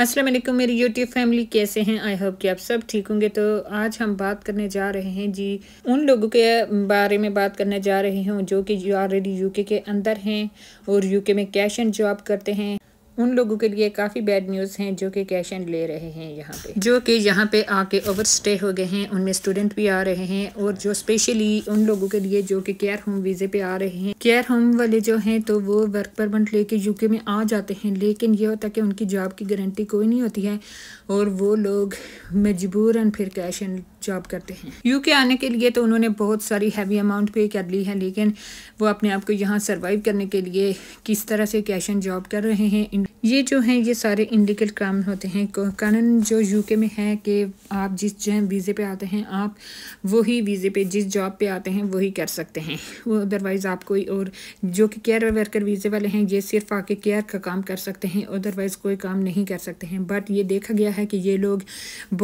अस्सलाम वालेकुम मेरी यूट्यूब फैमिली कैसे हैं आई होप कि आप सब ठीक होंगे तो आज हम बात करने जा रहे हैं जी उन लोगों के बारे में बात करने जा रहे हैं जो कि ऑलरेडी यूके के अंदर हैं और यूके में कैश एंड जॉब करते हैं उन लोगों के लिए काफ़ी बैड न्यूज़ हैं जो कि कैश एंड ले रहे हैं यहाँ पे जो कि यहाँ पे आके ओवर स्टे हो गए हैं उनमें स्टूडेंट भी आ रहे हैं और जो स्पेशली उन लोगों के लिए जो कि केयर होम वीज़े पे आ रहे हैं केयर होम वाले जो हैं तो वो वर्क परमिट लेके यूके में आ जाते हैं लेकिन ये होता है कि उनकी जॉब की गारंटी कोई नहीं होती है और वो लोग मजबूरन फिर कैश एंड जॉब करते हैं यूके आने के लिए तो उन्होंने बहुत सारी हैवी अमाउंट पे कर ली है लेकिन वो अपने आप को यहाँ सर्वाइव करने के लिए किस तरह से कैश एंड जॉब कर रहे हैं ये जो हैं ये सारे इंडिकल क्राम होते हैं कानून जो यूके में है कि आप जिस जो वीज़े पे आते हैं आप वही वीज़े पे जिस जॉब पे आते हैं वही कर सकते हैं वो अदरवाइज़ आप कोई और जो कि केयर वर्कर वीज़े वाले हैं ये सिर्फ आके केयर का काम कर सकते हैं अदरवाइज़ कोई काम नहीं कर सकते हैं बट ये देखा गया है कि ये लोग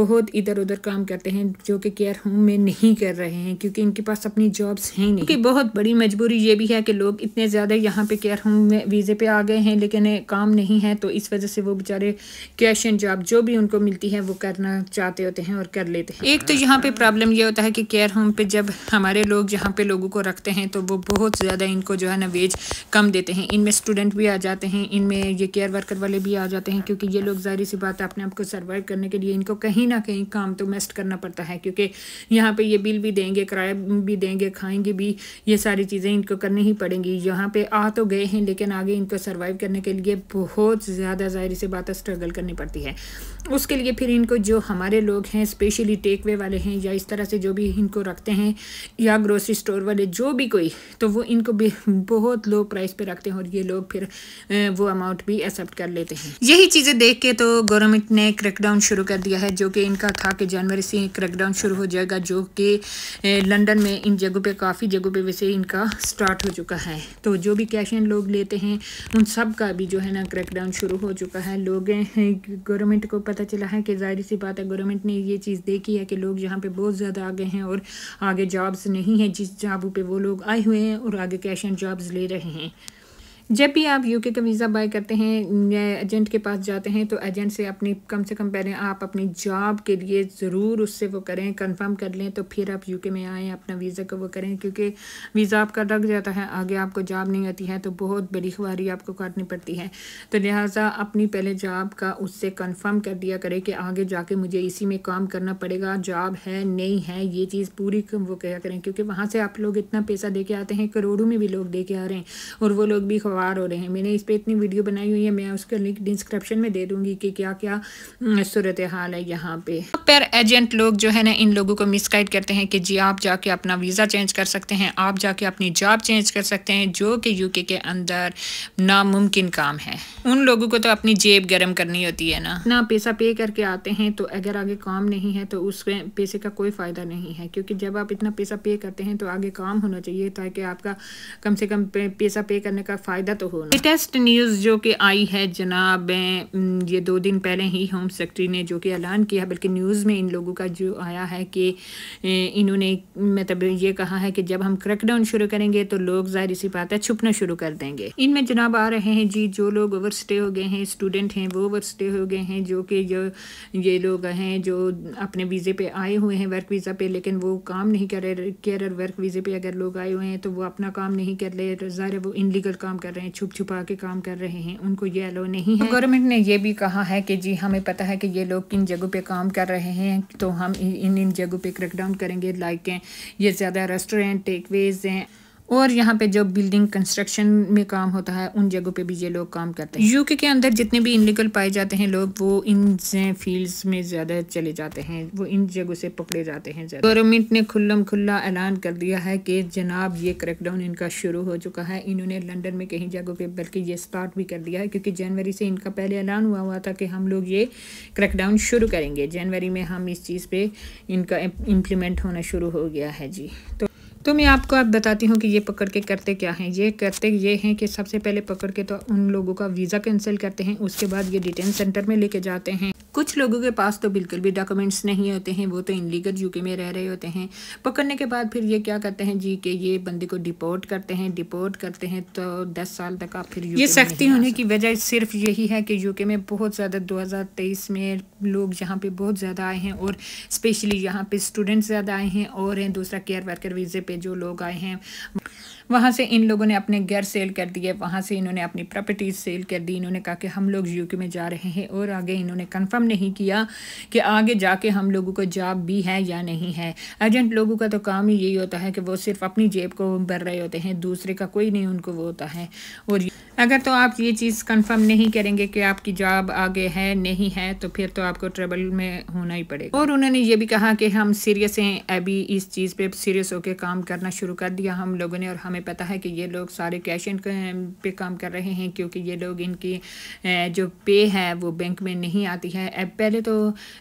बहुत इधर उधर काम करते हैं जो कि केयर होम में नहीं कर रहे हैं क्योंकि इनके पास अपनी जॉब्स हैं नहीं क्योंकि बहुत बड़ी मजबूरी ये भी है कि लोग इतने ज़्यादा यहाँ पे केयर होम में वीज़े पे आ गए हैं लेकिन काम नहीं है तो इस वजह से वो बेचारे कैश एंड जॉब जो भी उनको मिलती है वो करना चाहते होते हैं और कर लेते हैं एक तो यहाँ पर प्रॉब्लम यह होता है कि केयर होम पर जब हमारे लोग यहाँ पर लोगों को रखते हैं तो वो बहुत ज़्यादा इनको जो है ना वेज कम देते हैं इनमें स्टूडेंट भी आ जाते हैं इनमें ये केयर वर्कर वाले भी आ जाते हैं क्योंकि ये लोग जाहिर सी बात है अपने आप को सर्वाइव करने के लिए इनको कहीं ना कहीं काम तो मेस्ट करना पड़ता है है क्योंकि यहाँ पे ये बिल भी देंगे किराया भी देंगे खाएंगे भी ये सारी चीज़ें इनको करनी ही पड़ेंगी यहाँ पे आ तो गए हैं लेकिन आगे इनको सर्वाइव करने के लिए बहुत ज़्यादा ज़ाहिर सी बात स्ट्रगल करनी पड़ती है उसके लिए फिर इनको जो हमारे लोग हैं स्पेशली टेक वे वाले हैं या इस तरह से जो भी इनको रखते हैं या ग्रोसरी स्टोर वाले जो भी कोई तो वो इनको भी बहुत लो प्राइस पे रखते हैं और ये लोग फिर वो अमाउंट भी एक्सेप्ट कर लेते हैं यही चीज़ें देख के तो गवर्नमेंट ने क्रैकडाउन शुरू कर दिया है जो कि इनका था कि जनवरी से क्रैकडाउन लॉकडाउन शुरू हो जाएगा जो कि लंदन में इन जगहों पे काफ़ी जगहों पे वैसे इनका स्टार्ट हो चुका है तो जो भी कैश इन लोग लेते हैं उन सब का भी जो है ना क्रैकडाउन शुरू हो चुका है लोग गवर्नमेंट को पता चला है कि जाहिर सी बात है गवर्नमेंट ने ये चीज़ देखी है कि लोग यहाँ पर बहुत ज़्यादा आगे हैं और आगे जॉब्स नहीं है जिस जॉबों पर वो लोग आए हुए हैं और आगे कैश एंड जॉब्स ले रहे हैं जब भी आप यूके का वीज़ा बाय करते हैं एजेंट के पास जाते हैं तो एजेंट से अपनी कम से कम पहले आप अपनी जॉब के लिए ज़रूर उससे वो करें कंफर्म कर लें तो फिर आप यूके में आएँ अपना वीज़ा का वो करें क्योंकि वीज़ा आपका लग जाता है आगे आपको जॉब नहीं आती है तो बहुत बड़ी खबारी आपको काटनी पड़ती है तो लिहाजा अपनी पहले जॉब का उससे कन्फर्म कर दिया करें कि आगे जाके मुझे इसी में काम करना पड़ेगा जॉब है नहीं है ये चीज़ पूरी वो क्या करें क्योंकि वहाँ से आप लोग इतना पैसा दे के आते हैं करोड़ों में भी लोग दे के आ रहे हैं और वो लोग भी सवार हो रहे हैं मैंने इस पर इतनी वीडियो बनाई हुई है मैं उसका लिंक डिस्क्रिप्शन में दे दूंगी कि क्या क्या हम्म, सूरत हाल है यहाँ पे पर एजेंट लोग जो है ना इन लोगों को मिसगाइड करते हैं कि जी आप जाके अपना वीज़ा चेंज कर सकते हैं आप जाके अपनी जॉब चेंज कर सकते हैं जो कि यूके के अंदर नामुमकिन काम है उन लोगों को तो अपनी जेब गर्म करनी होती है ना ना पैसा पे करके आते हैं तो अगर आगे काम नहीं है तो उस पैसे का कोई फ़ायदा नहीं है क्योंकि जब आप इतना पैसा पे करते हैं तो आगे काम होना चाहिए ताकि आपका कम से कम पैसा पे करने का फ़ायदा तो हो लेटेस्ट न्यूज़ जो कि आई है जनाब ये दो दिन पहले ही होम सेक्रेटरी ने जो कि ऐलान किया बल्कि न्यूज़ में इन लोगों का जो आया है कि इन्होंने मतलब ये कहा है कि जब हम क्रैकडाउन शुरू करेंगे तो लोग ज़ाहिर सी बात है छुपना शुरू कर देंगे इनमें जनाब आ रहे हैं जी जो लोग ओवर स्टे हो गए हैं स्टूडेंट हैं वो ओवर स्टे हो गए हैं जो कि जो ये लोग हैं जो अपने वीज़े पे आए हुए हैं वर्क वीज़ा पे लेकिन वो काम नहीं कर रहे केयर वर्क वीज़े पे अगर लोग आए हुए हैं तो वो अपना काम नहीं कर रहे ज़ाहिर वो इनलीगल काम कर रहे हैं छुप छुपा के काम कर रहे हैं उनको ये अलो नहीं है तो गवर्नमेंट ने यह भी कहा है कि जी हमें पता है कि ये लोग किन जगहों पे काम कर रहे हैं तो हम इन इन जगहों पे क्रैकडाउन करेंगे लाइक ये ज़्यादा रेस्टोरेंट टेकवेज़ हैं और यहाँ पे जो बिल्डिंग कंस्ट्रक्शन में काम होता है उन जगहों पे भी ये लोग काम करते हैं यूके के अंदर जितने भी इनलीगल पाए जाते हैं लोग वो इन फील्ड्स में ज़्यादा चले जाते हैं वो इन जगहों से पकड़े जाते हैं गवर्नमेंट ने खुल्लम खुल्ला ऐलान कर दिया है कि जनाब ये क्रैकडाउन इनका शुरू हो चुका है इन्होंने लंडन में कहीं जगहों पर बल्कि ये स्टार्ट भी कर दिया है क्योंकि जनवरी से इनका पहले ऐलान हुआ हुआ था कि हम लोग ये क्रैकडाउन शुरू करेंगे जनवरी में हम इस चीज़ पर इनका इम्प्लीमेंट होना शुरू हो गया है जी तो तो मैं आपको अब बताती हूँ कि ये पकड़ के करते क्या हैं ये करते ये हैं कि सबसे पहले पकड़ के तो उन लोगों का वीज़ा कैंसिल करते हैं उसके बाद ये डिटेन सेंटर में लेके जाते हैं कुछ लोगों के पास तो बिल्कुल भी डॉक्यूमेंट्स नहीं होते हैं वो तो इनलीगल यूके में रह रहे होते हैं पकड़ने के बाद फिर ये क्या करते हैं जी कि ये बंदे को डिपोर्ट करते हैं डिपोर्ट करते हैं तो दस साल तक आप फिर ये सख्ती होने की वजह सिर्फ यही है कि यूके में बहुत ज़्यादा 2023 में लोग यहाँ पे बहुत ज़्यादा आए हैं और स्पेशली यहाँ पे स्टूडेंट्स ज़्यादा आए हैं और दूसरा केयर वर्कर वीज़े पे जो लोग आए हैं वहाँ से इन लोगों ने अपने घर सेल कर दिए वहाँ से इन्होंने अपनी प्रॉपर्टीज़ सेल कर दी इन्होंने कहा कि हम लोग यूके में जा रहे हैं और आगे इन्होंने कंफर्म नहीं किया कि आगे जाके हम लोगों को जॉब भी है या नहीं है एजेंट लोगों का तो काम ही यही होता है कि वो सिर्फ अपनी जेब को भर रहे होते हैं दूसरे का कोई नहीं उनको वो होता है और अगर तो आप ये चीज़ कंफर्म नहीं करेंगे कि आपकी जॉब आगे है नहीं है तो फिर तो आपको ट्रबल में होना ही पड़ेगा और उन्होंने ये भी कहा कि हम सीरियस हैं अभी इस चीज़ पे सीरियस होकर काम करना शुरू कर दिया हम लोगों ने और हमें हमें पता है कि ये लोग सारे कैश इन पे काम कर रहे हैं क्योंकि ये लोग इनकी जो पे है वो बैंक में नहीं आती है पहले तो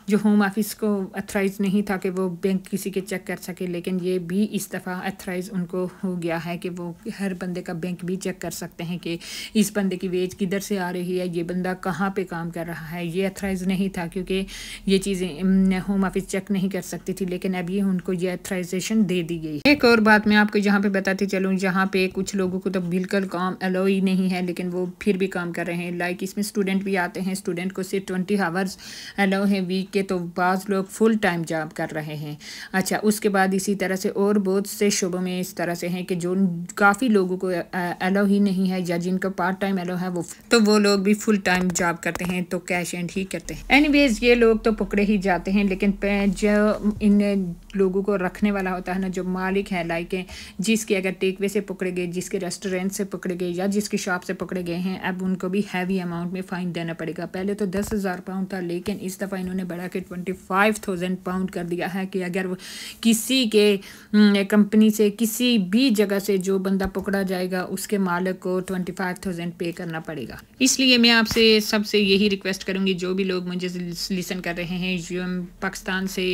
जो होम ऑफिस को अथराइज़ नहीं था कि वो बैंक किसी के चेक कर सके लेकिन ये भी इस दफ़ा अथराइज़ उनको हो गया है कि वो हर बंदे का बैंक भी चेक कर सकते हैं कि इस बंदे की वेज किधर से आ रही है ये बंदा कहाँ पे काम कर रहा है ये अथराइज़ नहीं था क्योंकि ये चीज़ें होम ऑफिस चेक नहीं कर सकती थी लेकिन अभी उनको ये अथराइजेशन दे दी गई एक और बात मैं आपको यहाँ पर बताती चलूँ जहाँ पे कुछ लोगों को तो बिल्कुल काम अलो ही नहीं है लेकिन वो फिर भी काम कर रहे हैं लाइक इसमें स्टूडेंट भी आते हैं स्टूडेंट को सिर्फ ट्वेंटी हावर्स अलो है वीक के तो बाद लोग फुल टाइम जॉब कर रहे हैं अच्छा उसके बाद इसी तरह से और बहुत से शोबों में इस तरह से हैं कि जो काफ़ी लोगों को अलो ही नहीं है या जिनका पार्ट टाइम अलो है वो तो वो लोग भी फुल टाइम जॉब करते हैं तो कैश एंड ही करते हैं एनी ये लोग तो पकड़े ही जाते हैं लेकिन जो इन लोगों को रखने वाला होता है ना जो मालिक है लाइक जिसकी अगर टेकवे से पकड़े गए जिसके रेस्टोरेंट से पकड़े गए या जिसकी शॉप से पकड़े गए हैं अब उनको भी हैवी अमाउंट में फ़ाइन देना पड़ेगा पहले तो दस हज़ार पाउंड था लेकिन इस दफ़ा इन्होंने बढ़ा के ट्वेंटी फाइव थाउजेंड पाउंड कर दिया है कि अगर किसी के कंपनी हम्म, से किसी भी जगह से जो बंदा पकड़ा जाएगा उसके मालिक को ट्वेंटी फाइव थाउजेंड पे करना पड़ेगा इसलिए मैं आपसे सबसे यही रिक्वेस्ट करूँगी जो भी लोग मुझे लिसन कर रहे हैं पाकिस्तान से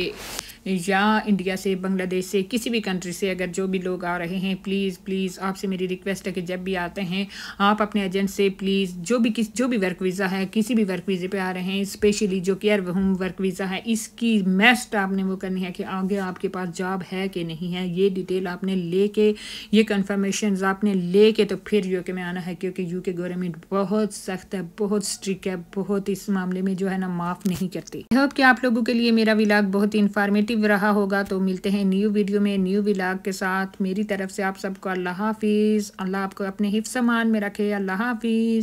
या इंडिया से बांग्लादेश से किसी भी कंट्री से अगर जो भी लोग आ रहे हैं प्लीज़ प्लीज़ आपसे मेरी रिक्वेस्ट है कि जब भी आते हैं आप अपने एजेंट से प्लीज़ जो भी किस जो भी वर्क वीज़ा है किसी भी वर्क वीज़े पर आ रहे हैं स्पेशली जो केयर होम वर्क वीज़ा है इसकी मेस्ट आपने वो करनी है कि आगे आपके पास जॉब है कि नहीं है ये डिटेल आपने ले के ये कन्फर्मेशन आपने ले के तो फिर यू के में आना है क्योंकि यू के गवर्नमेंट बहुत सख्त है बहुत स्ट्रिक्ट है बहुत इस मामले में जो है ना माफ़ नहीं करती होप कि आप लोगों के लिए मेरा विलाग बहुत ही इन्फॉर्मेटिव इन्फॉर्मेटिव रहा होगा तो मिलते हैं न्यू वीडियो में न्यू विलाग के साथ मेरी तरफ से आप सबको अल्लाह हाफिज़ अल्लाह आपको अपने हिफ्समान में रखे अल्लाह हाफिज़